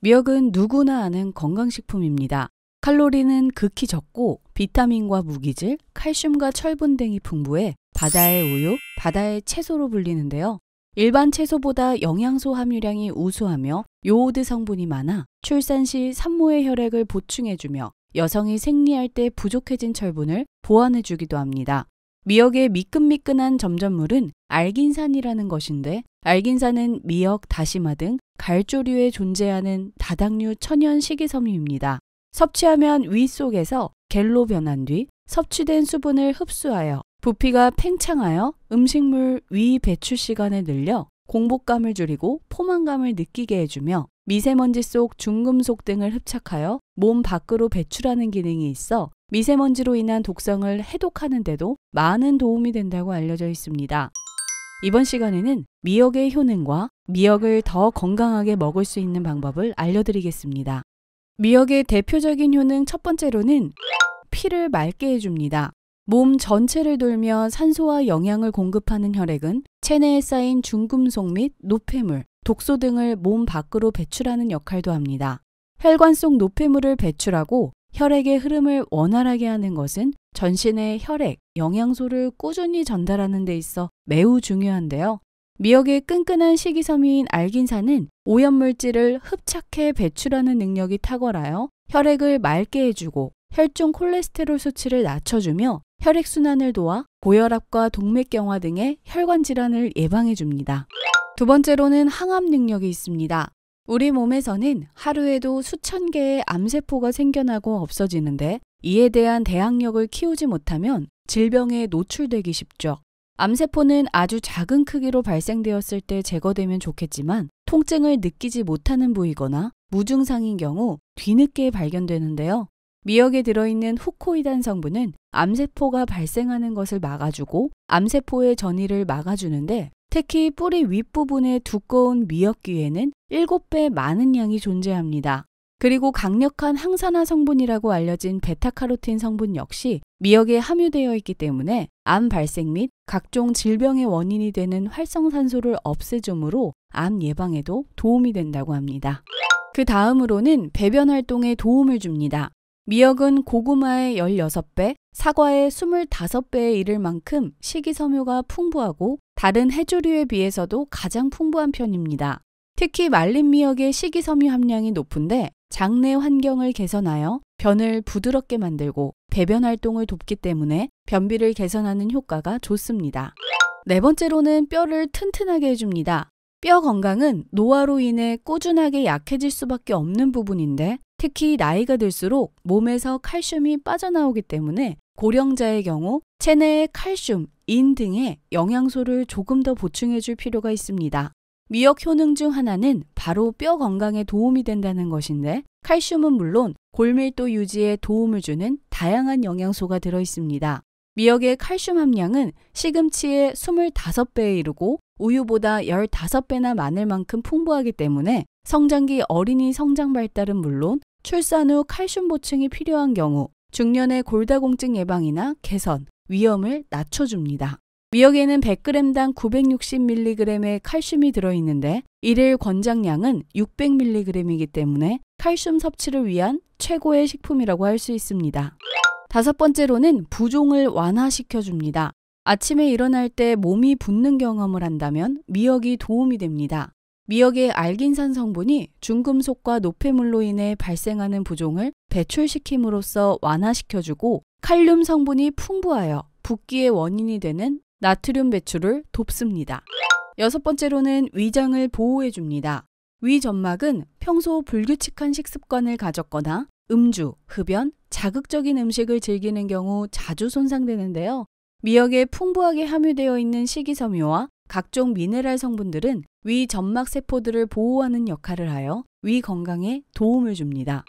미역은 누구나 아는 건강식품입니다. 칼로리는 극히 적고 비타민과 무기질, 칼슘과 철분 등이 풍부해 바다의 우유, 바다의 채소로 불리는데요. 일반 채소보다 영양소 함유량이 우수하며 요오드 성분이 많아 출산 시 산모의 혈액을 보충해주며 여성이 생리할 때 부족해진 철분을 보완해주기도 합니다. 미역의 미끈미끈한 점점물은 알긴산이라는 것인데 알긴산은 미역, 다시마 등 갈조류에 존재하는 다당류 천연 식이섬유입니다. 섭취하면 위 속에서 갤로 변한 뒤 섭취된 수분을 흡수하여 부피가 팽창하여 음식물 위 배출 시간을 늘려 공복감을 줄이고 포만감을 느끼게 해주며 미세먼지 속 중금속 등을 흡착하여 몸 밖으로 배출하는 기능이 있어 미세먼지로 인한 독성을 해독하는데도 많은 도움이 된다고 알려져 있습니다. 이번 시간에는 미역의 효능과 미역을 더 건강하게 먹을 수 있는 방법을 알려드리겠습니다. 미역의 대표적인 효능 첫 번째로는 피를 맑게 해줍니다. 몸 전체를 돌며 산소와 영양을 공급하는 혈액은 체내에 쌓인 중금속 및 노폐물, 독소 등을 몸 밖으로 배출하는 역할도 합니다. 혈관 속 노폐물을 배출하고 혈액의 흐름을 원활하게 하는 것은 전신의 혈액, 영양소를 꾸준히 전달하는 데 있어 매우 중요한데요. 미역의 끈끈한 식이섬유인 알긴산은 오염물질을 흡착해 배출하는 능력이 탁월하여 혈액을 맑게 해주고 혈중 콜레스테롤 수치를 낮춰주며 혈액순환을 도와 고혈압과 동맥경화 등의 혈관 질환을 예방해 줍니다. 두 번째로는 항암 능력이 있습니다. 우리 몸에서는 하루에도 수천 개의 암세포가 생겨나고 없어지는데 이에 대한 대항력을 키우지 못하면 질병에 노출되기 쉽죠. 암세포는 아주 작은 크기로 발생되었을 때 제거되면 좋겠지만 통증을 느끼지 못하는 부위거나 무증상인 경우 뒤늦게 발견되는데요. 미역에 들어있는 후코이단 성분은 암세포가 발생하는 것을 막아주고 암세포의 전이를 막아주는데 특히 뿌리 윗부분의 두꺼운 미역귀에는 7배 많은 양이 존재합니다. 그리고 강력한 항산화 성분이라고 알려진 베타카로틴 성분 역시 미역에 함유되어 있기 때문에 암 발생 및 각종 질병의 원인이 되는 활성산소를 없애줌으로 암 예방에도 도움이 된다고 합니다. 그 다음으로는 배변 활동에 도움을 줍니다. 미역은 고구마의 16배, 사과의 25배에 이를 만큼 식이섬유가 풍부하고 다른 해조류에 비해서도 가장 풍부한 편입니다. 특히 말린 미역의 식이섬유 함량이 높은데 장내 환경을 개선하여 변을 부드럽게 만들고 배변 활동을 돕기 때문에 변비를 개선하는 효과가 좋습니다. 네 번째로는 뼈를 튼튼하게 해줍니다. 뼈 건강은 노화로 인해 꾸준하게 약해질 수밖에 없는 부분인데 특히 나이가 들수록 몸에서 칼슘이 빠져나오기 때문에 고령자의 경우 체내의 칼슘, 인 등의 영양소를 조금 더 보충해 줄 필요가 있습니다. 미역 효능 중 하나는 바로 뼈 건강에 도움이 된다는 것인데 칼슘은 물론 골밀도 유지에 도움을 주는 다양한 영양소가 들어 있습니다. 미역의 칼슘 함량은 시금치의 25배에 이르고 우유보다 15배나 많을 만큼 풍부하기 때문에 성장기 어린이 성장 발달은 물론 출산 후 칼슘 보충이 필요한 경우 중년의 골다공증 예방이나 개선, 위험을 낮춰줍니다. 미역에는 100g당 960mg의 칼슘이 들어있는데 일일 권장량은 600mg이기 때문에 칼슘 섭취를 위한 최고의 식품이라고 할 수 있습니다. 다섯 번째로는 부종을 완화시켜줍니다. 아침에 일어날 때 몸이 붓는 경험을 한다면 미역이 도움이 됩니다. 미역의 알긴산 성분이 중금속과 노폐물로 인해 발생하는 부종을 배출시킴으로써 완화시켜주고 칼륨 성분이 풍부하여 붓기의 원인이 되는 나트륨 배출을 돕습니다. 여섯 번째로는 위장을 보호해줍니다. 위 점막은 평소 불규칙한 식습관을 가졌거나 음주, 흡연, 자극적인 음식을 즐기는 경우 자주 손상되는데요. 미역에 풍부하게 함유되어 있는 식이섬유와 각종 미네랄 성분들은 위 점막 세포들을 보호하는 역할을 하여 위 건강에 도움을 줍니다.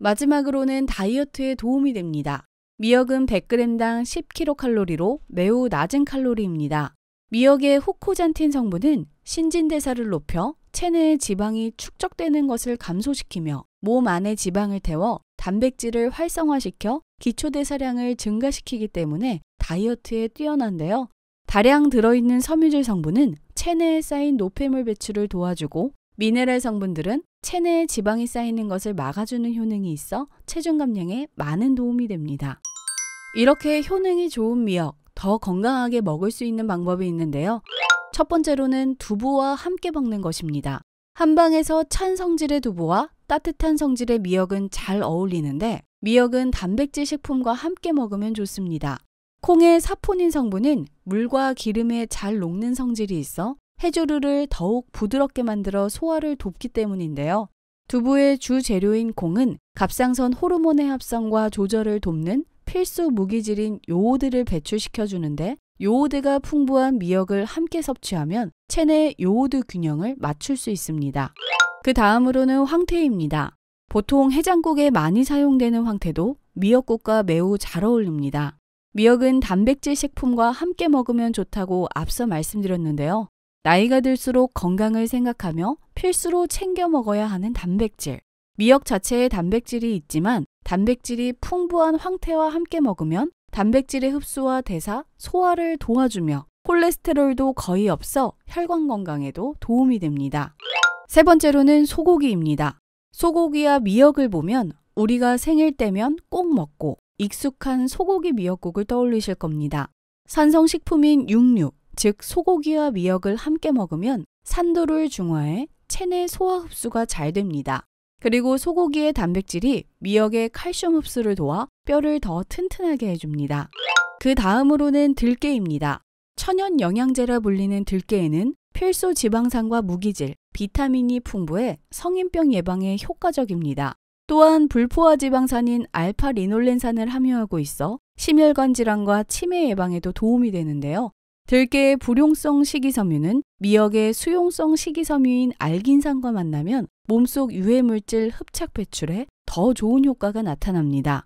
마지막으로는 다이어트에 도움이 됩니다. 미역은 100g당 10kcal로 매우 낮은 칼로리입니다. 미역의 후코잔틴 성분은 신진대사를 높여 체내의 지방이 축적되는 것을 감소시키며 몸 안의 지방을 태워 단백질을 활성화시켜 기초대사량을 증가시키기 때문에 다이어트에 뛰어난데요. 다량 들어있는 섬유질 성분은 체내에 쌓인 노폐물 배출을 도와주고 미네랄 성분들은 체내에 지방이 쌓이는 것을 막아주는 효능이 있어 체중 감량에 많은 도움이 됩니다. 이렇게 효능이 좋은 미역, 더 건강하게 먹을 수 있는 방법이 있는데요. 첫 번째로는 두부와 함께 먹는 것입니다. 한방에서 찬 성질의 두부와 따뜻한 성질의 미역은 잘 어울리는데 미역은 단백질 식품과 함께 먹으면 좋습니다. 콩의 사포닌 성분은 물과 기름에 잘 녹는 성질이 있어 해조류를 더욱 부드럽게 만들어 소화를 돕기 때문인데요. 두부의 주재료인 콩은 갑상선 호르몬의 합성과 조절을 돕는 필수 무기질인 요오드를 배출시켜 주는데 요오드가 풍부한 미역을 함께 섭취하면 체내 요오드 균형을 맞출 수 있습니다. 그 다음으로는 황태입니다. 보통 해장국에 많이 사용되는 황태도 미역국과 매우 잘 어울립니다. 미역은 단백질 식품과 함께 먹으면 좋다고 앞서 말씀드렸는데요. 나이가 들수록 건강을 생각하며 필수로 챙겨 먹어야 하는 단백질. 미역 자체에 단백질이 있지만 단백질이 풍부한 황태와 함께 먹으면 단백질의 흡수와 대사, 소화를 도와주며 콜레스테롤도 거의 없어 혈관 건강에도 도움이 됩니다. 세 번째로는 소고기입니다. 소고기와 미역을 보면 우리가 생일 때면 꼭 먹고 익숙한 소고기 미역국을 떠올리실 겁니다. 산성식품인 육류, 즉 소고기와 미역을 함께 먹으면 산도를 중화해 체내 소화 흡수가 잘 됩니다. 그리고 소고기의 단백질이 미역의 칼슘 흡수를 도와 뼈를 더 튼튼하게 해줍니다. 그 다음으로는 들깨입니다. 천연 영양제라 불리는 들깨에는 필수 지방산과 무기질, 비타민이 풍부해 성인병 예방에 효과적입니다. 또한 불포화 지방산인 알파 리놀렌산을 함유하고 있어 심혈관 질환과 치매 예방에도 도움이 되는데요. 들깨의 불용성 식이섬유는 미역의 수용성 식이섬유인 알긴산과 만나면 몸속 유해물질 흡착 배출에 더 좋은 효과가 나타납니다.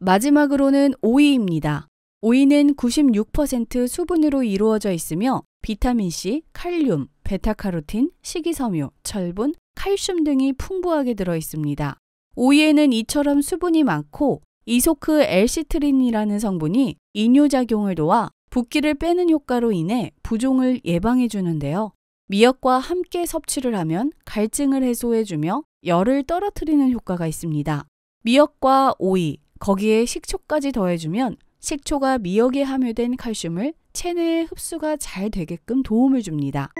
마지막으로는 오이입니다. 오이는 96% 수분으로 이루어져 있으며 비타민C, 칼륨, 베타카로틴, 식이섬유, 철분, 칼슘 등이 풍부하게 들어 있습니다. 오이에는 이처럼 수분이 많고 이소크 엘시트린이라는 성분이 이뇨작용을 도와 붓기를 빼는 효과로 인해 부종을 예방해 주는데요. 미역과 함께 섭취를 하면 갈증을 해소해 주며 열을 떨어뜨리는 효과가 있습니다. 미역과 오이, 거기에 식초까지 더해주면 식초가 미역에 함유된 칼슘을 체내에 흡수가 잘 되게끔 도움을 줍니다.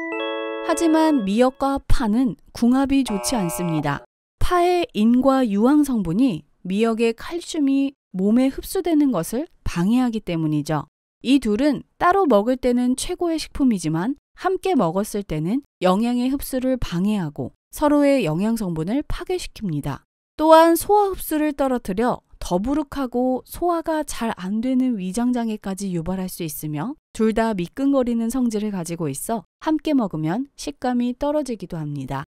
하지만 미역과 파는 궁합이 좋지 않습니다. 파의 인과 유황 성분이 미역의 칼슘이 몸에 흡수되는 것을 방해하기 때문이죠. 이 둘은 따로 먹을 때는 최고의 식품이지만 함께 먹었을 때는 영양의 흡수를 방해하고 서로의 영양 성분을 파괴시킵니다. 또한 소화 흡수를 떨어뜨려 더부룩하고 소화가 잘 안 되는 위장장애까지 유발할 수 있으며 둘 다 미끈거리는 성질을 가지고 있어 함께 먹으면 식감이 떨어지기도 합니다.